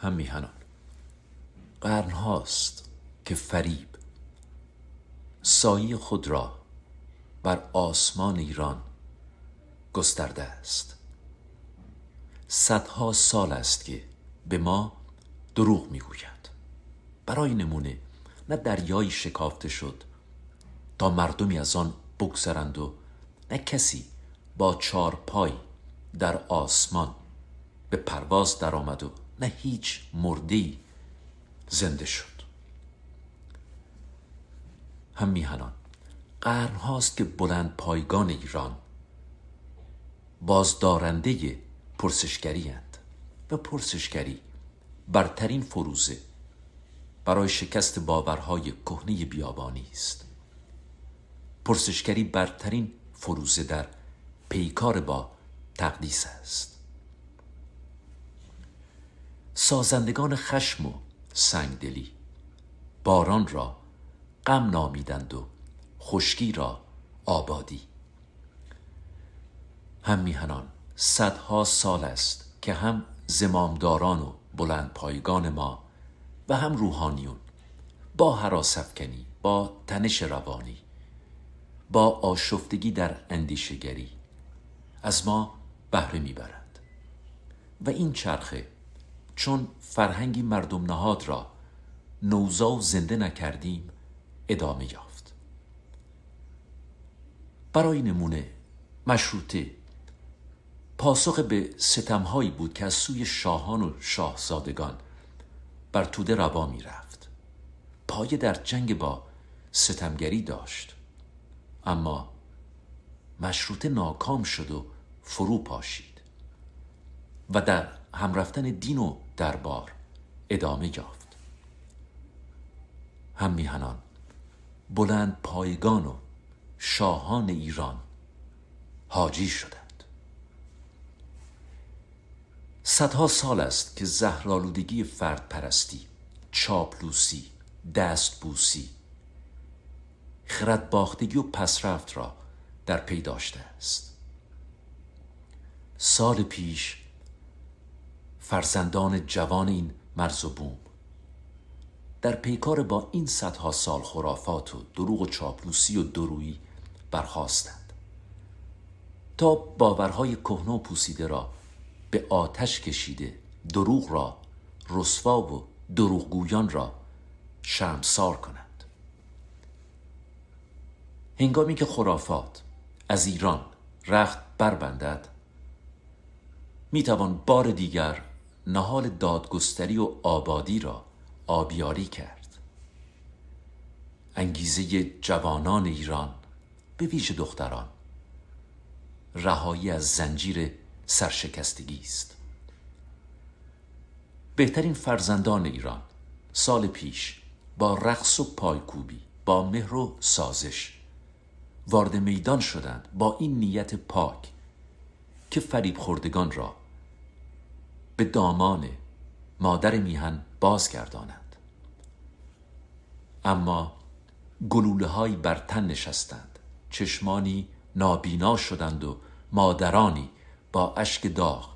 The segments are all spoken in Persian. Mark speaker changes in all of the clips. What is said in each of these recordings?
Speaker 1: هم میهنان قرن هاست که فریب سایه خود را بر آسمان ایران گسترده است صدها سال است که به ما دروغ میگوید برای نمونه نه دریایی شکافته شد تا مردمی از آن بگذرند و نه کسی با پای در آسمان به پرواز درآمد و نه هیچ مردی زنده شد هم میهنان قرن هاست که بلند پایگان ایران بازدارنده پرسشگری هند و پرسشگری برترین فروزه برای شکست باورهای کهنه بیابانی است پرسشگری برترین فروزه در پیکار با تقدیس است سازندگان خشم و سنگدلی باران را غم نامیدند و خشکی را آبادی هم میهنان صدها سال است که هم زمامداران و بلند پایگان ما و هم روحانیون با حراسفکنی با تنش روانی با آشفتگی در اندیشگری از ما بهره میبرند و این چرخه چون فرهنگی مردم نهاد را نوزا و زنده نکردیم ادامه یافت برای نمونه مشروطه پاسخ به ستمهایی بود که از سوی شاهان و شاهزادگان بر توده روا می رفت پایه در جنگ با ستمگری داشت اما مشروطه ناکام شد و فرو پاشید و در همرفتن دین و دربار ادامه یافت هم میهنان بلند پایگان و شاهان ایران حاجی شدند صدها سال است که زهرالودگی فرد پرستی چاپلوسی دستبوسی خرد باختگی و پسرفت را در پی داشته است سال پیش فرزندان جوان این مرز و بوم در پیکار با این صدها سال خرافات و دروغ و چاپلوسی و درویی برخواستند تا باورهای کهنه و پوسیده را به آتش کشیده دروغ را رسوا و دروغگویان را شمسار کنند هنگامی که خرافات از ایران رخت بربندد میتوان بار دیگر نهال دادگستری و آبادی را آبیاری کرد انگیزه جوانان ایران به ویژه دختران رهایی از زنجیر سرشکستگی است بهترین فرزندان ایران سال پیش با رقص و پایکوبی با مهر و سازش وارد میدان شدند با این نیت پاک که فریب خوردگان را به دامان مادر میهن بازگردانند اما گلوله های بر تن نشستند چشمانی نابینا شدند و مادرانی با اشک داغ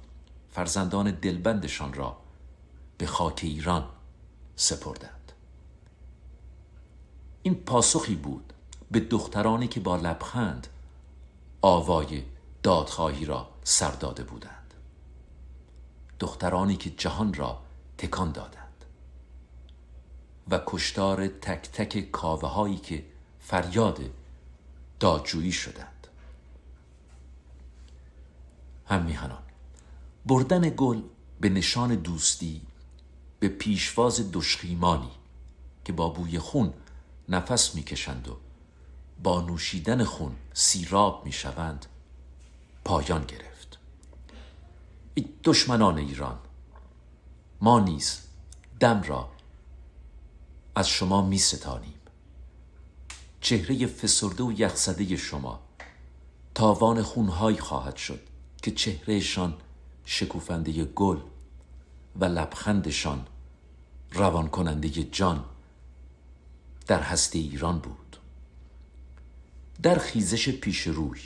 Speaker 1: فرزندان دلبندشان را به خاک ایران سپردند این پاسخی بود به دخترانی که با لبخند آوای دادخواهی را سر داده بودند دخترانی که جهان را تکان دادند و کشتار تک تک کاوه هایی که فریاد دادجویی شدند هم میهنان بردن گل به نشان دوستی به پیشواز دشخیمانی که با بوی خون نفس میکشند و با نوشیدن خون سیراب میشوند پایان گرفت دشمنان ایران ما نیز دم را از شما می ستانیم چهره فسرده و یخزده شما تاوان خونهایی خواهد شد که چهرهشان شکوفنده گل و لبخندشان روان کننده جان در هستی ایران بود در خیزش پیش روی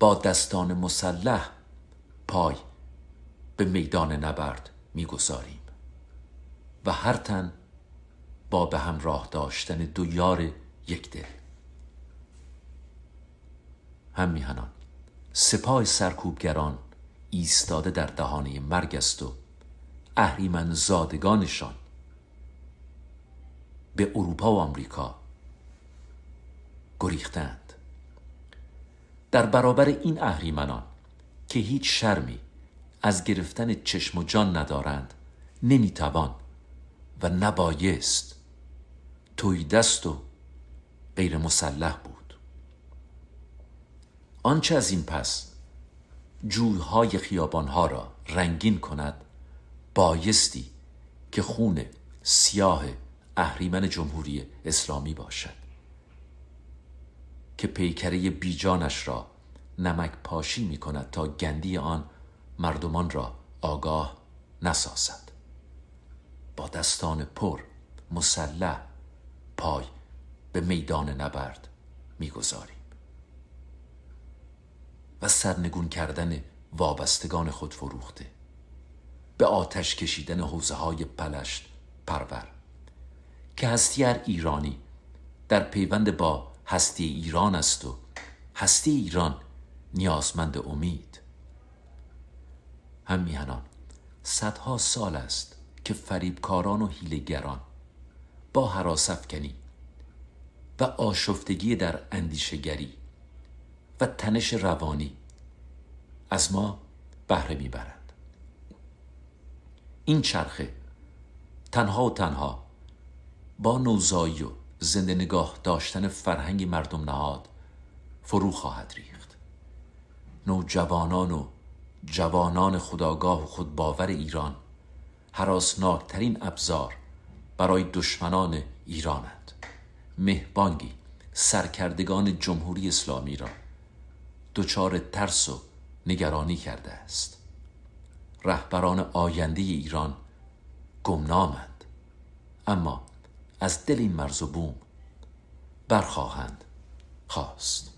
Speaker 1: با دستان مسلح پای به میدان نبرد میگذاریم و هر تن با به همراه داشتن دو یار یک دل هم میهنان سپاه سرکوبگران ایستاده در دهانه مرگ است و اهریمن زادگانشان به اروپا و آمریکا گریختند در برابر این اهریمنان که هیچ شرمی از گرفتن چشم و جان ندارند نمیتوان و نبایست توی دست و غیر مسلح بود آنچه از این پس جویهای خیابانها را رنگین کند بایستی که خون سیاه اهریمن جمهوری اسلامی باشد که پیکره بیجانش را نمک پاشی می کند تا گندی آن مردمان را آگاه نسازد با دستان پر مسلح پای به میدان نبرد میگذاریم و سرنگون کردن وابستگان خود فروخته به آتش کشیدن حوزه های پلشت پرور که هستی هر ایرانی در پیوند با هستی ایران است و هستی ایران نیازمند امید هم میهنان صدها سال است که فریبکاران و هیلگران با کنی و آشفتگی در اندیشگری و تنش روانی از ما بهره میبرند این چرخه تنها و تنها با نوزایی و زنده نگاه داشتن فرهنگ مردم نهاد فرو خواهد ریخت نوجوانان و جوانان خداگاه و خودباور ایران حراسناکترین ابزار برای دشمنان ایرانند مهبانگی سرکردگان جمهوری اسلامی را دچار ترس و نگرانی کرده است رهبران آینده ایران گمنامند اما از دل این مرز و بوم برخواهند خواست